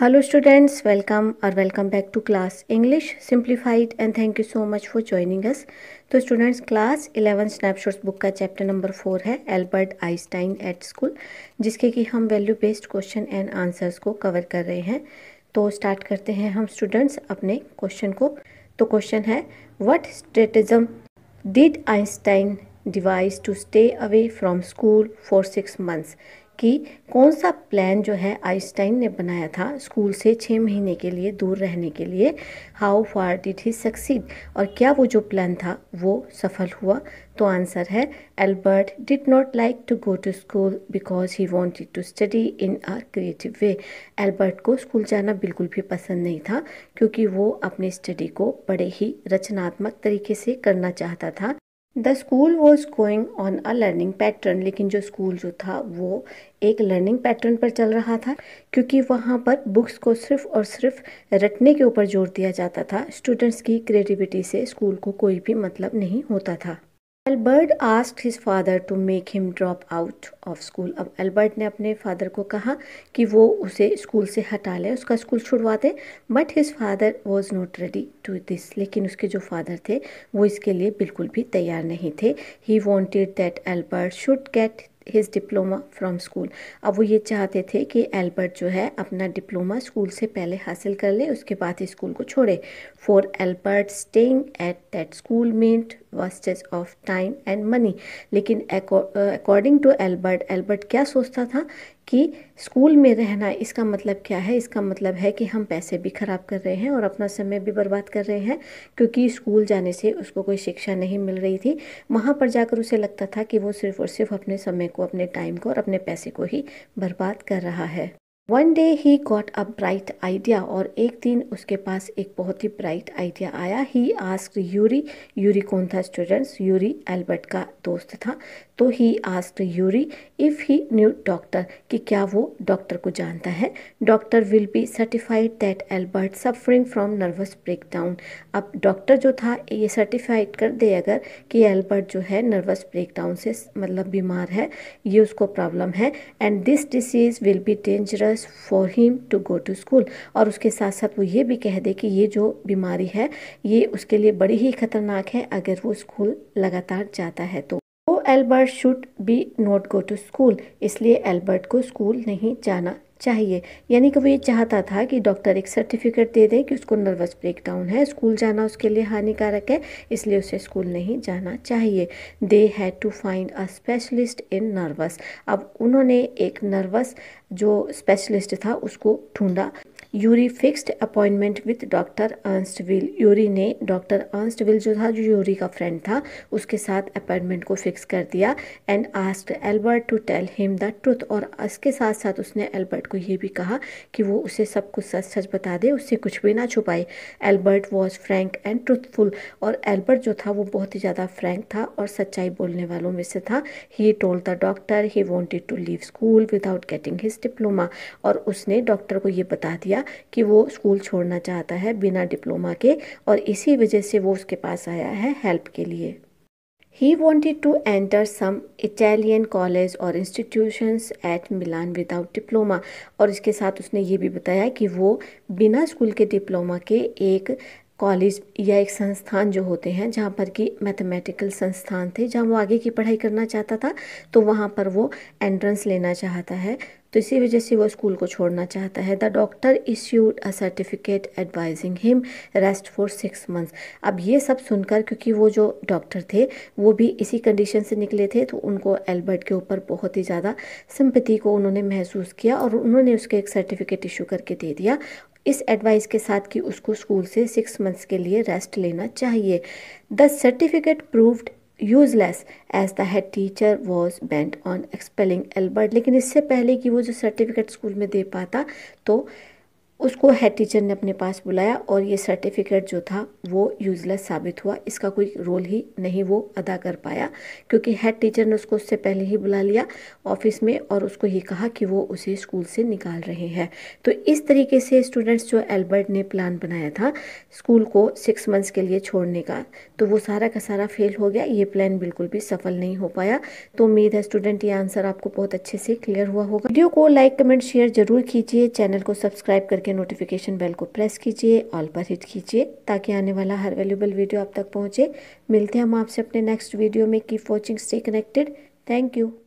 hello students welcome और welcome back to class English simplified and thank you so much for joining us तो students class eleven snapshots book का chapter number four है Albert Einstein at school जिसके कि हम value based question and answers को cover कर रहे हैं तो स्टार्ट करते हैं हम स्टूडेंट्स अपने क्वेश्चन को तो क्वेश्चन है what stratagem did Einstein devise to stay away from school for six months कि कौन सा प्लान जो है आइंस्टाइन ने बनाया था स्कूल से छः महीने के लिए दूर रहने के लिए how far did he succeed और क्या वो जो प्लान था वो सफल हुआ तो आंसर है Albert did not like to go to school because he wanted to study in a creative way Albert को स्कूल जाना बिल्कुल भी पसंद नहीं था क्योंकि वो अपनी स्टडी को बड़े ही रचनात्मक तरीके से करना चाहता था the school was going on a learning pattern लेकिन जो स्कूल जो था वो एक लर्निंग पैटर्न पर चल रहा था क्योंकि वहाँ पर बुक्स को सिर्फ और सिर्फ रटने के ऊपर जोर दिया जाता था स्टूडेंट्स की क्रिएटिविटी से स्कूल को कोई भी मतलब नहीं होता था Albert ask his father to make him drop out of school अब एल्बर्ट ने अपने फादर को कहा कि वो उसे स्कूल से हटा ले उसका स्कूल छुड़वा दे but his father was not ready to this लेकिन उसके जो फादर थे वो इसके लिए बिल्कुल भी तैयार नहीं थे he wanted that Albert should get his diploma from school अब वो ये चाहते थे कि एल्बर्ट जो है अपना डिप्लोमा स्कूल से पहले हासिल कर ले उसके बाद ही स्कूल को छोड़े for Albert staying at that school meant wastage of time and money लेकिन अकॉर्डिंग टू एल्बर्ट एल्बर्ट क्या सोचता था कि स्कूल में रहना इसका मतलब क्या है इसका मतलब है कि हम पैसे भी ख़राब कर रहे हैं और अपना समय भी बर्बाद कर रहे हैं क्योंकि स्कूल जाने से उसको कोई शिक्षा नहीं मिल रही थी वहाँ पर जाकर उसे लगता था कि वो सिर्फ़ और सिर्फ अपने समय को अपने टाइम को और अपने पैसे को ही बर्बाद कर रहा है one day he got a bright idea और एक दिन उसके पास एक बहुत ही ब्राइट आइडिया आया ही आस्क यूरी यूरी कौन था स्टूडेंट्स यूरी एल्बर्ट का दोस्त था तो he ask Yuri if he knew doctor कि क्या वो डॉक्टर को जानता है doctor will be certified that Albert suffering from nervous breakdown अब डॉक्टर जो था ये सर्टिफाइड कर दे अगर कि एल्बर्ट जो है नर्वस ब्रेकडाउन से मतलब बीमार है ये उसको प्रॉब्लम है and this disease will be dangerous for him to go to school और उसके साथ साथ वो ये भी कह दे कि ये जो बीमारी है ये उसके लिए बड़ी ही ख़तरनाक है अगर वो स्कूल लगातार जाता है तो तो Albert should be not go to school इसलिए एल्बर्ट को स्कूल नहीं जाना चाहिए यानी कि वो ये चाहता था कि डॉक्टर एक सर्टिफिकेट दे दें कि उसको नर्वस ब्रेकडाउन है स्कूल जाना उसके लिए हानिकारक है इसलिए उसे स्कूल नहीं जाना चाहिए they had to find a specialist in nervous अब उन्होंने एक नर्वस जो स्पेशलिस्ट था उसको ढूंढा Yuri fixed appointment with doctor Ernst Weil Yuri ने डॉक्टर अर्नस्टविल जो था जो यूरी का फ्रेंड था उसके साथ अपॉइंटमेंट को फिक्स कर दिया and asked Albert to tell him the truth और इसके साथ साथ उसने एल्बर्ट एल्बर्ट को यह भी कहा कि वो उसे सब कुछ सच सच बता दे उससे कुछ भी ना छुपाए Albert was frank and truthful और एल्बर्ट जो था वो बहुत ही ज़्यादा फ्रैंक था और सच्चाई बोलने वालों में से था he told the doctor he wanted to leave school without getting his diploma और उसने डॉक्टर को ये बता दिया कि वो स्कूल छोड़ना चाहता है बिना डिप्लोमा के और इसी वजह से वो उसके पास आया है हेल्प के लिए He wanted to enter some Italian college or institutions at Milan without diploma और इसके साथ उसने ये भी बताया कि वो बिना स्कूल के डिप्लोमा के एक कॉलेज या एक संस्थान जो होते हैं जहाँ पर कि मैथमेटिकल संस्थान थे जहाँ वो आगे की पढ़ाई करना चाहता था तो वहाँ पर वो एंट्रेंस लेना चाहता है तो इसी वजह से वो स्कूल को छोड़ना चाहता है the doctor issued a certificate advising him rest for six months अब ये सब सुनकर क्योंकि वो जो डॉक्टर थे वो भी इसी कंडीशन से निकले थे तो उनको एल्बर्ट के ऊपर बहुत ही ज़्यादा सिंपति को उन्होंने महसूस किया और उन्होंने उसके एक सर्टिफिकेट इशू करके दे दिया इस एडवाइस के साथ कि उसको स्कूल से सिक्स मंथ्स के लिए रेस्ट लेना चाहिए the certificate proved useless as the head teacher was bent on expelling Albert लेकिन इससे पहले कि वो जो सर्टिफिकेट स्कूल में दे पाता तो उसको हेड टीचर ने अपने पास बुलाया और ये सर्टिफिकेट जो था वो यूज़लेस साबित हुआ इसका कोई रोल ही नहीं वो अदा कर पाया क्योंकि हेड टीचर ने उसको उससे पहले ही बुला लिया ऑफिस में और उसको ये कहा कि वो उसे स्कूल से निकाल रहे हैं तो इस तरीके से स्टूडेंट्स जो एल्बर्ट ने प्लान बनाया था स्कूल को सिक्स मंथ्स के लिए छोड़ने का तो वो सारा का सारा फेल हो गया ये प्लान बिल्कुल भी सफल नहीं हो पाया तो उम्मीद है स्टूडेंट ये आंसर आपको बहुत अच्छे से क्लियर हुआ होगा वीडियो को लाइक कमेंट शेयर जरूर कीजिए चैनल को सब्सक्राइब करके नोटिफिकेशन बेल को प्रेस कीजिए ऑल पर हिट कीजिए ताकि आने वाला हर वैल्यूबल वीडियो आप तक पहुँचे मिलते हैं हम आपसे अपने नेक्स्ट वीडियो में keep watching stay connected thank you